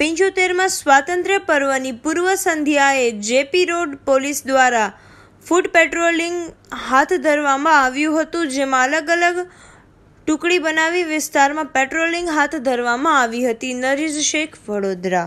પિંજોતેરમાં સ્વાતંત્ર્ય પર્વની પૂર્વ સંધ્યાએ જેપી રોડ પોલીસ દ્વારા ફૂટ પેટ્રોલિંગ હાથ ધરવામાં આવ્યું હતું જેમાં અલગ અલગ ટુકડી બનાવી વિસ્તારમાં પેટ્રોલિંગ હાથ ધરવામાં આવી હતી નરીઝ શેખ વડોદરા